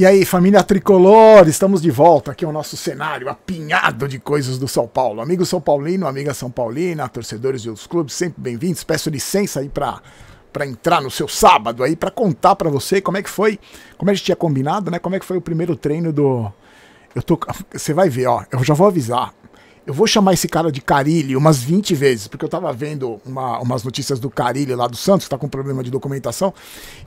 E aí, família tricolor, estamos de volta aqui ao nosso cenário apinhado de coisas do São Paulo. Amigo São Paulino, amiga São Paulina, torcedores de outros clubes, sempre bem-vindos. Peço licença aí para para entrar no seu sábado aí para contar para você como é que foi, como a gente tinha combinado, né? Como é que foi o primeiro treino do eu tô você vai ver, ó, eu já vou avisar eu vou chamar esse cara de Carilli umas 20 vezes, porque eu estava vendo uma, umas notícias do Carilli lá do Santos, que tá com problema de documentação,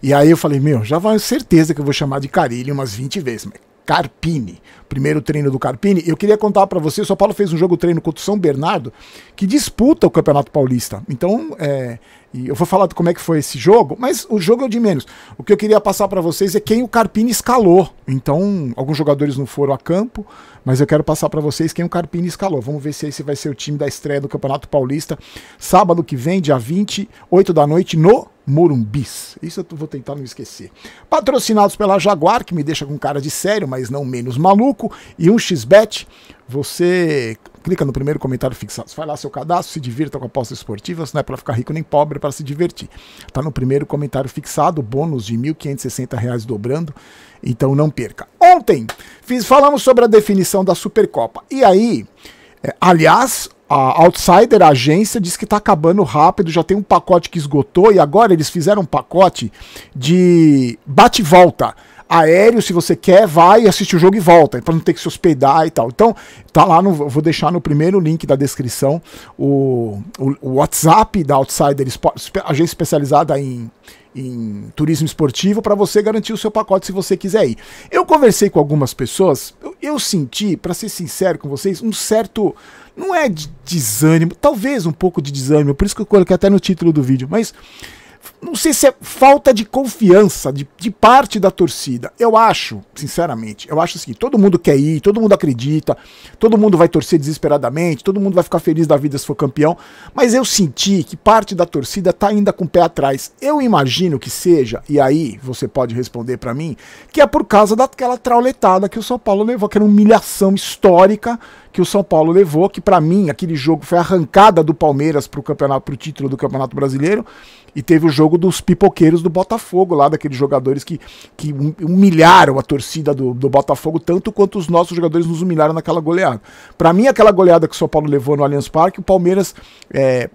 e aí eu falei, meu, já vai certeza que eu vou chamar de Carilli umas 20 vezes, mas Carpini. Primeiro treino do Carpini. Eu queria contar para você, o São Paulo fez um jogo treino contra o São Bernardo, que disputa o Campeonato Paulista. Então, é, e eu vou falar de como é que foi esse jogo, mas o jogo é o de menos. O que eu queria passar para vocês é quem o Carpini escalou. Então, alguns jogadores não foram a campo, mas eu quero passar para vocês quem o Carpini escalou. Vamos ver se esse vai ser o time da estreia do Campeonato Paulista, sábado que vem, dia 8 da noite, no Morumbis. Isso eu vou tentar não esquecer. Patrocinados pela Jaguar, que me deixa com cara de sério, mas não menos maluco, e um xbet. Você clica no primeiro comentário fixado. Vai lá seu cadastro, se divirta com apostas esportivas, não é para ficar rico nem pobre, é para se divertir. Tá no primeiro comentário fixado, bônus de R$ 1.560 dobrando, então não perca. Ontem fiz, falamos sobre a definição da Supercopa. E aí, é, aliás, a Outsider, a agência, diz que está acabando rápido, já tem um pacote que esgotou e agora eles fizeram um pacote de bate-volta aéreo, se você quer, vai assistir o jogo e volta, para não ter que se hospedar e tal. Então, tá lá, no, vou deixar no primeiro link da descrição o, o, o WhatsApp da Outsider Sport, agência especializada em, em turismo esportivo, para você garantir o seu pacote se você quiser ir. Eu conversei com algumas pessoas, eu, eu senti, para ser sincero com vocês, um certo. Não é de desânimo, talvez um pouco de desânimo, por isso que eu coloquei até no título do vídeo, mas não sei se é falta de confiança de, de, parte da torcida. Eu acho, sinceramente, eu acho assim, todo mundo quer ir, todo mundo acredita, todo mundo vai torcer desesperadamente, todo mundo vai ficar feliz da vida se for campeão, mas eu senti que parte da torcida tá ainda com o pé atrás. Eu imagino que seja, e aí você pode responder para mim, que é por causa daquela trauletada que o São Paulo levou, que uma humilhação histórica que o São Paulo levou, que para mim aquele jogo foi arrancada do Palmeiras pro campeonato, pro título do Campeonato Brasileiro, e teve o jogo jogo dos pipoqueiros do Botafogo, lá daqueles jogadores que, que hum, humilharam a torcida do, do Botafogo, tanto quanto os nossos jogadores nos humilharam naquela goleada. Para mim, aquela goleada que o São Paulo levou no Allianz Parque, o Palmeiras é,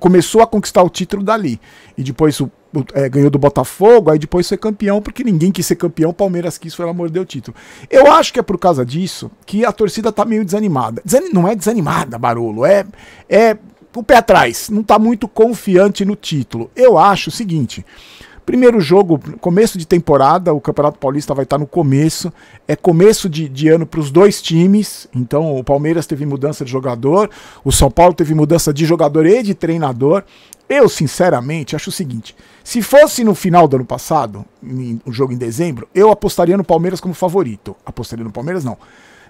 começou a conquistar o título dali. E depois o é, ganhou do Botafogo, aí depois foi campeão, porque ninguém quis ser campeão, o Palmeiras quis, foi lá morder o título. Eu acho que é por causa disso que a torcida tá meio desanimada. não é desanimada, Barolo, é, é com o pé atrás, não está muito confiante no título. Eu acho o seguinte. Primeiro jogo, começo de temporada, o Campeonato Paulista vai estar tá no começo. É começo de, de ano para os dois times. Então o Palmeiras teve mudança de jogador, o São Paulo teve mudança de jogador e de treinador. Eu, sinceramente, acho o seguinte: se fosse no final do ano passado, o um jogo em dezembro, eu apostaria no Palmeiras como favorito. Apostaria no Palmeiras, não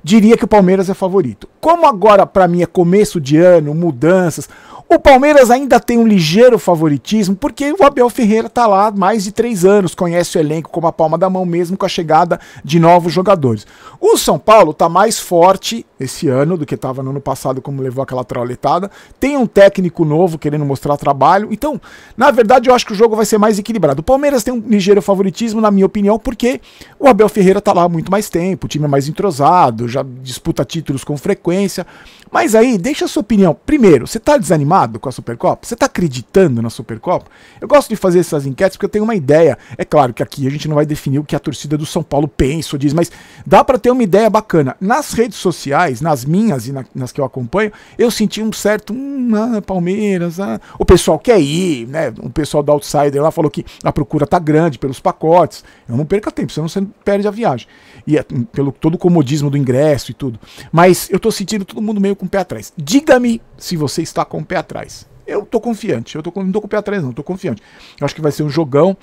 diria que o Palmeiras é favorito. Como agora, para mim, é começo de ano, mudanças, o Palmeiras ainda tem um ligeiro favoritismo, porque o Abel Ferreira está lá há mais de três anos, conhece o elenco como a palma da mão, mesmo com a chegada de novos jogadores. O São Paulo está mais forte esse ano do que estava no ano passado, como levou aquela trauletada. Tem um técnico novo querendo mostrar trabalho. Então, na verdade, eu acho que o jogo vai ser mais equilibrado. O Palmeiras tem um ligeiro favoritismo, na minha opinião, porque o Abel Ferreira está lá há muito mais tempo, o time é mais entrosado, já disputa títulos com frequência. Mas aí, deixa a sua opinião. Primeiro, você está desanimado? com a Supercopa? Você está acreditando na Supercopa? Eu gosto de fazer essas enquetes porque eu tenho uma ideia. É claro que aqui a gente não vai definir o que a torcida do São Paulo pensa ou diz, mas dá para ter uma ideia bacana. Nas redes sociais, nas minhas e na, nas que eu acompanho, eu senti um certo. Hum, ah, Palmeiras, ah. o pessoal quer ir, né? O pessoal do Outsider lá falou que a procura tá grande pelos pacotes. Eu não perca tempo, senão você perde a viagem. E é, hum, pelo todo o comodismo do ingresso e tudo. Mas eu tô sentindo todo mundo meio com o pé atrás. Diga-me se você está com o pé atrás atrás. Eu tô confiante, eu tô, não tô com o pé atrás, não, tô confiante. Eu acho que vai ser um jogão.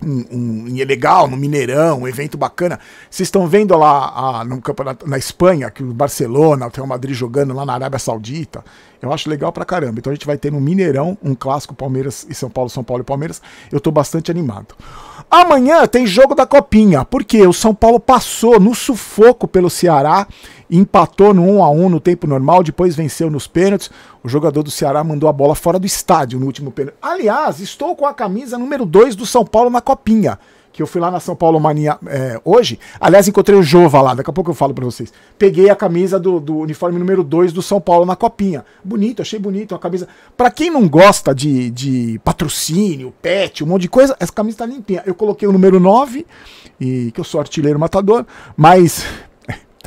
Um, um, legal, no Mineirão, um evento bacana. Vocês estão vendo lá a, no campeonato, na Espanha, que o Barcelona, o Real Madrid jogando lá na Arábia Saudita. Eu acho legal pra caramba. Então a gente vai ter no Mineirão um clássico Palmeiras e São Paulo, São Paulo e Palmeiras. Eu tô bastante animado. Amanhã tem jogo da Copinha, porque o São Paulo passou no sufoco pelo Ceará empatou no 1 a 1 no tempo normal, depois venceu nos pênaltis. O jogador do Ceará mandou a bola fora do estádio no último pênalti. Aliás, estou com a camisa número 2 do São Paulo na Copinha, que eu fui lá na São Paulo Mania é, hoje. Aliás, encontrei o Jova lá, daqui a pouco eu falo para vocês. Peguei a camisa do, do uniforme número 2 do São Paulo na Copinha. Bonito, achei bonito a camisa. Para quem não gosta de, de patrocínio, pet, um monte de coisa, essa camisa tá limpinha. Eu coloquei o número 9 e que eu sou artilheiro matador, mas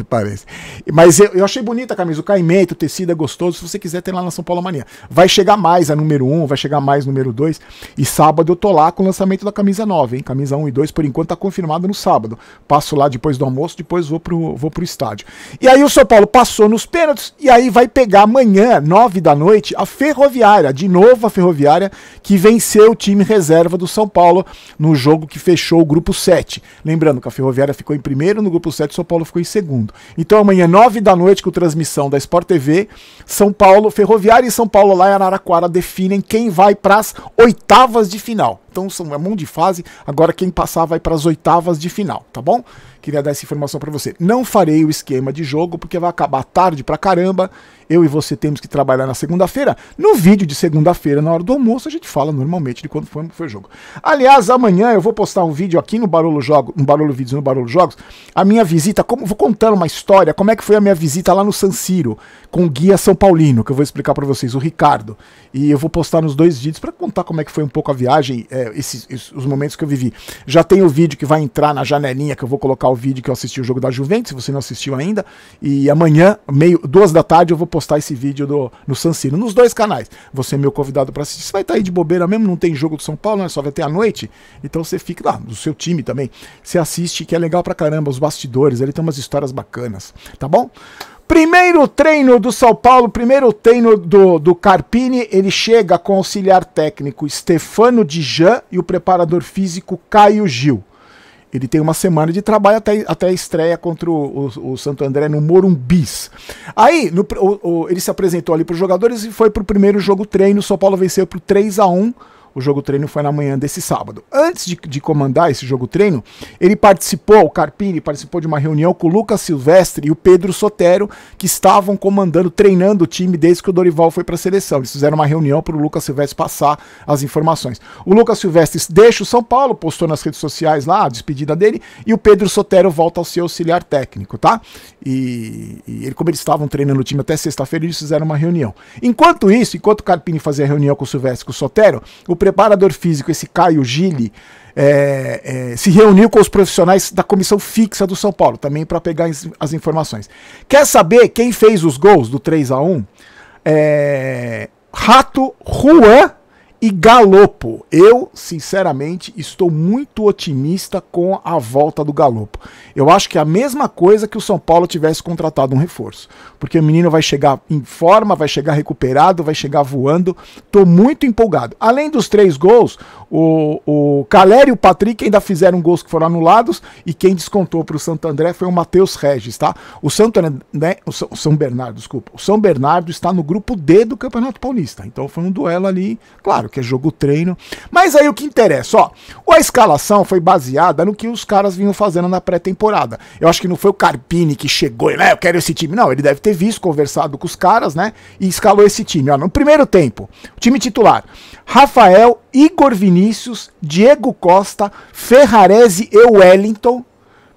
parece, Mas eu, eu, achei bonita a camisa, o caimento, o tecido é gostoso. Se você quiser, tem lá na São Paulo Mania. Vai chegar mais a número 1, um, vai chegar mais número 2. E sábado eu tô lá com o lançamento da camisa 9, hein? Camisa 1 e 2, por enquanto tá confirmado no sábado. Passo lá depois do almoço, depois vou pro, vou pro estádio. E aí o São Paulo passou nos pênaltis e aí vai pegar amanhã, 9 da noite, a Ferroviária. De novo a Ferroviária, que venceu o time reserva do São Paulo no jogo que fechou o grupo 7. Lembrando que a Ferroviária ficou em primeiro no grupo 7, o São Paulo ficou em segundo mundo. Então amanhã, 9 da noite, com transmissão da Sport TV, São Paulo, Ferroviária e São Paulo lá em Araraquara definem quem vai para as oitavas de final. Então são é um monte de fase. Agora quem passar vai para as oitavas de final, tá bom? Queria dar essa informação para você. Não farei o esquema de jogo porque vai acabar tarde pra caramba. Eu e você temos que trabalhar na segunda-feira. No vídeo de segunda-feira, na hora do almoço, a gente fala normalmente de quando foi, foi o jogo. Aliás, amanhã eu vou postar um vídeo aqui no Barulho Jogos, no Barolo Vídeos, no Barulho Jogos, a minha visita, como vou contar uma história, como é que foi a minha visita lá no San Siro com o guia São Paulino, que eu vou explicar para vocês, o Ricardo. E eu vou postar nos dois vídeos para contar como é que foi um pouco a viagem é, é, esses, esses, os momentos que eu vivi. Já tem o vídeo que vai entrar na janelinha, que eu vou colocar o vídeo que eu assisti o jogo da Juventus, se você não assistiu ainda. E amanhã, meio, duas da tarde, eu vou postar esse vídeo do, no San Siro, nos dois canais. Você é meu convidado para assistir. Você vai estar tá aí de bobeira mesmo, não tem jogo do São Paulo, né? só vai ter à noite. Então você fica lá, ah, do seu time também. Você assiste, que é legal pra caramba, os bastidores, ele tem umas histórias bacanas, tá bom? Primeiro treino do São Paulo, primeiro treino do, do Carpini, ele chega com o auxiliar técnico Stefano Dijan e o preparador físico Caio Gil. Ele tem uma semana de trabalho até, até a estreia contra o, o, o Santo André no Morumbis. Aí no, o, ele se apresentou ali para os jogadores e foi para o primeiro jogo treino. O São Paulo venceu por 3 a 1 o jogo treino foi na manhã desse sábado. Antes de, de comandar esse jogo treino, ele participou, o Carpini participou de uma reunião com o Lucas Silvestre e o Pedro Sotero, que estavam comandando, treinando o time desde que o Dorival foi para a seleção. Eles fizeram uma reunião para o Lucas Silvestre passar as informações. O Lucas Silvestre deixa o São Paulo, postou nas redes sociais lá a despedida dele, e o Pedro Sotero volta ao seu auxiliar técnico, tá? E, e ele, como eles estavam treinando o time até sexta-feira, eles fizeram uma reunião. Enquanto isso, enquanto o Carpini fazia a reunião com o Silvestre e com o Sotero, o preparador físico, esse Caio Gili, é, é, se reuniu com os profissionais da comissão fixa do São Paulo, também para pegar as informações. Quer saber quem fez os gols do 3 a 1 é, Rato Juan e Galopo. Eu, sinceramente, estou muito otimista com a volta do Galopo. Eu acho que é a mesma coisa que o São Paulo tivesse contratado um reforço. Porque o menino vai chegar em forma, vai chegar recuperado, vai chegar voando. Estou muito empolgado. Além dos três gols, o, o Caleri e o Patrick ainda fizeram gols que foram anulados. E quem descontou para o Santo André foi o Matheus Regis, tá? O Santo André, né? o São Bernardo, desculpa. O São Bernardo está no grupo D do Campeonato Paulista. Então foi um duelo ali, claro que é jogo treino. Mas aí o que interessa, ó, a escalação foi baseada no que os caras vinham fazendo na pré-temporada. Eu acho que não foi o Carpini que chegou e, né, eu quero esse time. Não, ele deve ter visto, conversado com os caras, né, e escalou esse time. Ó, no primeiro tempo, time titular, Rafael, Igor Vinícius, Diego Costa, Ferrarese e Wellington.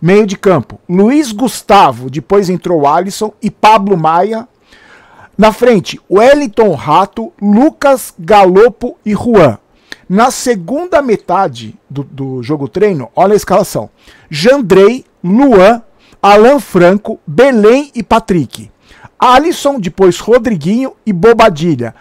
Meio de campo, Luiz Gustavo, depois entrou Alisson e Pablo Maia, na frente, Wellington Rato, Lucas Galopo e Juan. Na segunda metade do, do jogo treino, olha a escalação: Jandrei, Luan, Alan Franco, Belém e Patrick. Alisson, depois Rodriguinho e Bobadilha.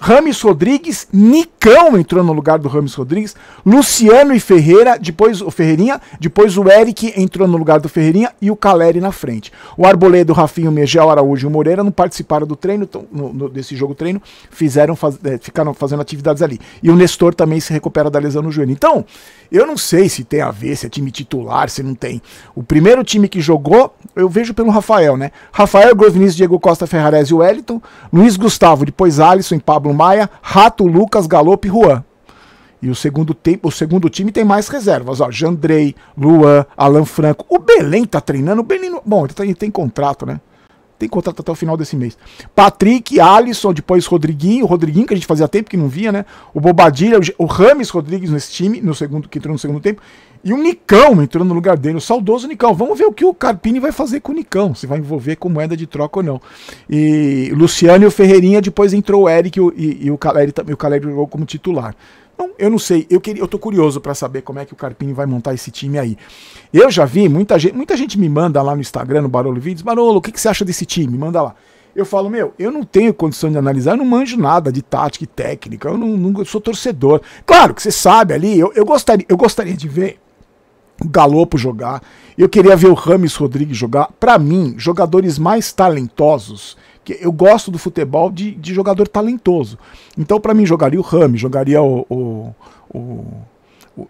Rames Rodrigues, Nicão entrou no lugar do Rames Rodrigues, Luciano e Ferreira, depois o Ferreirinha, depois o Eric entrou no lugar do Ferreirinha e o Caleri na frente. O o Rafinho, Megel, Araújo e Moreira não participaram do treino, no, no, desse jogo treino, fizeram faz, é, ficaram fazendo atividades ali. E o Nestor também se recupera da lesão no joelho. Então, eu não sei se tem a ver, se é time titular, se não tem. O primeiro time que jogou, eu vejo pelo Rafael, né? Rafael, Grovinis, Diego Costa, Ferrarese e Wellington, Luiz Gustavo, depois Alisson Pablo Maia, Rato, Lucas, Galope e Juan. E o segundo, tempo, o segundo time tem mais reservas, ó. Jandrei, Luan, Alan Franco. O Belém tá treinando. O Belém. Bom, ele tem, tá ele tem contrato, né? Tem contrato até o final desse mês. Patrick, Alisson, depois Rodriguinho, Rodriguinho, que a gente fazia tempo que não via, né? O Bobadilha, o Rames Rodrigues nesse time, no segundo, que entrou no segundo tempo. E o Nicão entrou no lugar dele, o saudoso Nicão. Vamos ver o que o Carpini vai fazer com o Nicão, se vai envolver com moeda de troca ou não. E Luciano e o Ferreirinha, depois entrou o Eric e, o, e, e o Caleri também. O Caleri jogou como titular. Não, eu não sei. Eu queria, eu tô curioso para saber como é que o Carpini vai montar esse time aí. Eu já vi muita gente, muita gente me manda lá no Instagram, no Barolo Vídeos, Barolo, o que, que você acha desse time? Manda lá. Eu falo, meu, eu não tenho condição de analisar, eu não manjo nada de tática e técnica, eu não, não eu sou torcedor. Claro que você sabe ali, eu, eu, gostaria, eu gostaria de ver o Galopo jogar, eu queria ver o Rames Rodrigues jogar. Para mim, jogadores mais talentosos eu gosto do futebol de, de jogador talentoso. Então, para mim, jogaria o Rami, jogaria o, o, o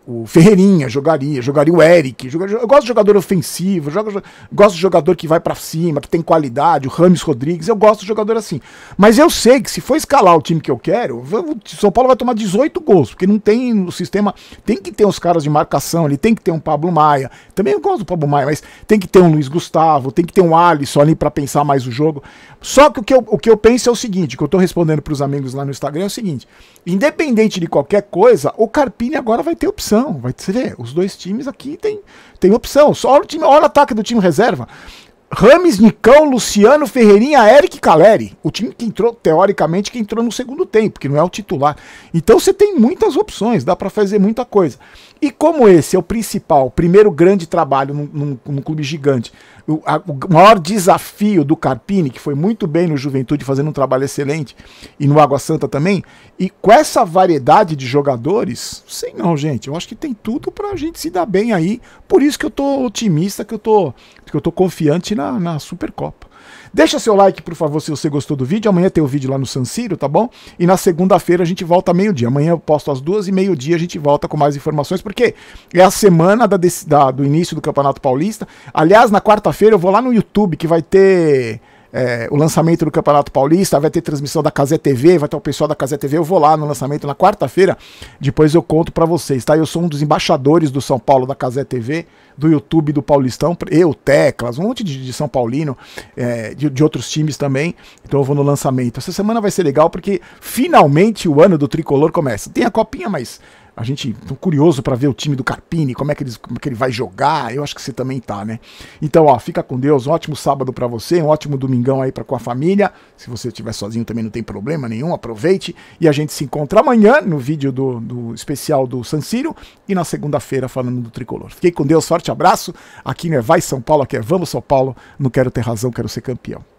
o, Ferreirinha jogaria, jogaria o Eric. Jogaria, eu gosto de jogador ofensivo, jogo, gosto de jogador que vai para cima, que tem qualidade, o Rames Rodrigues. Eu gosto de jogador assim. Mas eu sei que se for escalar o time que eu quero, o São Paulo vai tomar 18 gols, porque não tem o sistema. Tem que ter os caras de marcação, ali tem que ter um Pablo Maia. Também eu gosto do Pablo Maia, mas tem que ter um Luiz Gustavo, tem que ter um Alisson ali para pensar mais o jogo. Só que o que, eu, o que eu penso é o seguinte, que eu tô respondendo pros amigos lá no Instagram, é o seguinte: independente de qualquer coisa, o Carpini agora vai ter o opção. Vai você ver, os dois times aqui tem, tem opção. Só o, time, olha o ataque do time reserva. Rames, Nicão, Luciano, Ferreirinha, Eric Caleri. O time que entrou, teoricamente, que entrou no segundo tempo, que não é o titular. Então você tem muitas opções, dá para fazer muita coisa. E como esse é o principal, primeiro grande trabalho num, num, num clube gigante, o, a, o, maior desafio do Carpini, que foi muito bem no Juventude, fazendo um trabalho excelente, e no Água Santa também, e com essa variedade de jogadores, sei não, gente, eu acho que tem tudo para a gente se dar bem aí, por isso que eu tô otimista, que eu tô, que eu tô confiante na, na Supercopa. Deixa seu like, por favor, se você gostou do vídeo. Amanhã tem o vídeo lá no San Siro, tá bom? E na segunda-feira a gente volta meio-dia. Amanhã eu posto às duas e meio-dia a gente volta com mais informações, porque é a semana da, da, do início do Campeonato Paulista. Aliás, na quarta-feira eu vou lá no YouTube, que vai ter é, o lançamento do Campeonato Paulista, vai ter transmissão da Casé TV, vai ter o pessoal da Casé TV. Eu vou lá no lançamento na quarta-feira, depois eu conto para vocês, tá? Eu sou um dos embaixadores do São Paulo da Casé TV, do YouTube do Paulistão, eu, Teclas, um monte de, de São Paulino, é, de, de outros times também. Então eu vou no lançamento. Essa semana vai ser legal porque finalmente o ano do tricolor começa. Tem a copinha, mas a gente tô curioso para ver o time do Carpini, como é, que eles, como é que ele vai jogar. Eu acho que você também tá, né? Então, ó, fica com Deus. Um ótimo sábado para você, um ótimo domingão aí para com a família. Se você estiver sozinho também não tem problema nenhum, aproveite. E a gente se encontra amanhã no vídeo do, do especial do San Siro e na segunda-feira falando do Tricolor. Fiquei com Deus, forte abraço. Aqui não é Vai São Paulo, aqui é Vamos São Paulo. Não quero ter razão, quero ser campeão.